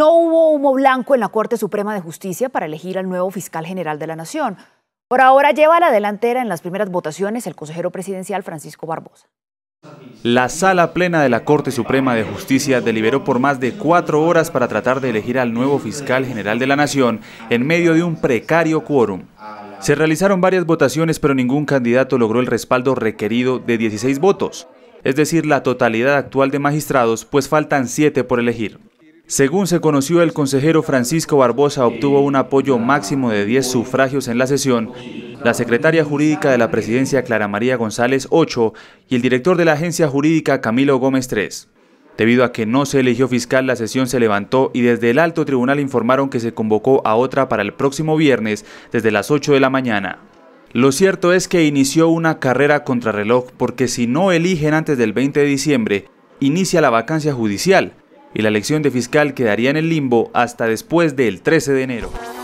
No hubo humo blanco en la Corte Suprema de Justicia para elegir al nuevo fiscal general de la Nación. Por ahora lleva la delantera en las primeras votaciones el consejero presidencial Francisco Barbosa. La sala plena de la Corte Suprema de Justicia deliberó por más de cuatro horas para tratar de elegir al nuevo fiscal general de la Nación en medio de un precario quórum. Se realizaron varias votaciones pero ningún candidato logró el respaldo requerido de 16 votos, es decir, la totalidad actual de magistrados, pues faltan siete por elegir. Según se conoció, el consejero Francisco Barbosa obtuvo un apoyo máximo de 10 sufragios en la sesión, la secretaria jurídica de la presidencia Clara María González 8 y el director de la agencia jurídica Camilo Gómez 3. Debido a que no se eligió fiscal, la sesión se levantó y desde el alto tribunal informaron que se convocó a otra para el próximo viernes desde las 8 de la mañana. Lo cierto es que inició una carrera contrarreloj porque si no eligen antes del 20 de diciembre, inicia la vacancia judicial, y la elección de fiscal quedaría en el limbo hasta después del 13 de enero.